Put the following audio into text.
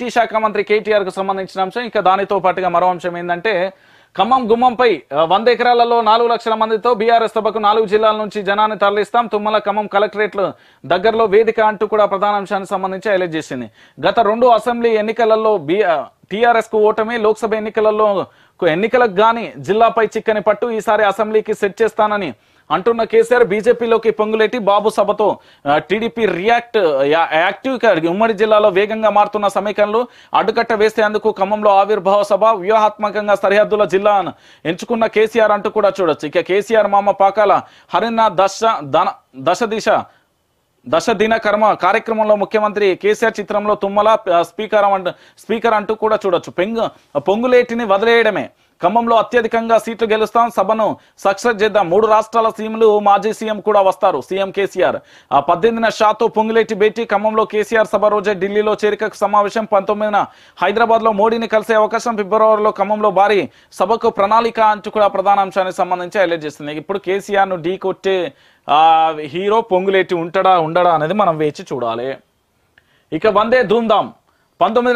tea శాఖ మంత్రి కేటీఆర్ కు సంబంధించిన అంశం ఇంకా దానితో పాటుగా మరో అంశం ఏంటంటే ఖమ్మం గుమ్మంపై వంద ఎకరాలలో నాలుగు లక్షల మందితో బీఆర్ఎస్ సభకు నాలుగు జిల్లాల నుంచి జనాన్ని తరలిస్తాం తుమ్మల ఖమ్మం కలెక్టరేట్లు దగ్గరలో వేదిక అంటూ కూడా ప్రధాన అంశానికి సంబంధించి హైలైట్ చేసింది గత రెండు అసెంబ్లీ ఎన్నికలలో బీఆర్ టీఆర్ఎస్కు ఓటమి లోక్సభ ఎన్నికలలో ఎన్నికలకు గాని జిల్లాపై చిక్కని పట్టు ఈసారి అసెంబ్లీకి సెట్ చేస్తానని అంటున్న కేసీఆర్ బీజేపీలోకి పొంగులేటి బాబు సభతో టీడీపీ రియాక్ట్ యాక్టివ్ ఉమ్మడి జిల్లాలో వేగంగా మారుతున్న సమీకరణలు అడ్డుకట్ట వేసేందుకు ఖమ్మంలో ఆవిర్భావ సభ వ్యూహాత్మకంగా సరిహద్దుల జిల్లా ఎంచుకున్న కేసీఆర్ అంటూ కూడా చూడొచ్చు ఇక కేసీఆర్ మామ పాకాల హరిన్న దశ దన దశ దిశ దశ దిన కర్మ కార్యక్రమంలో ముఖ్యమంత్రి కేసీఆర్ చిత్రంలో తుమ్మల స్పీకర్ స్పీకర్ అంటూ కూడా చూడొచ్చు పెంగు పొంగులేటిని వదిలేయడమే ఖమ్మంలో అత్యధికంగా సీట్లు గెలుస్తాం సభను సక్సెస్ చేద్దాం మూడు రాష్ట్రాల సీఎంలు మాజీ సీఎం కూడా వస్తారు సీఎం కేసీఆర్ పద్దెనిమిదిన షాతో పొంగులేటి భేటీ ఖమ్మంలో కేసీఆర్ సభ రోజే ఢిల్లీలో చేరికకు సమావేశం పంతొమ్మిదిన హైదరాబాద్ లో మోడీని కలిసే అవకాశం ఫిబ్రవరిలో ఖమ్మంలో భారీ సభకు ప్రణాళిక అంటూ కూడా ప్రధాన అంశానికి సంబంధించి హైలైట్ చేస్తుంది ఇప్పుడు కేసీఆర్ ను ఢీ కొట్టే హీరో పొంగులేటి ఉంటడా ఉండడా అనేది మనం వేచి చూడాలి ఇక వందే ధూందాం పంతొమ్మిది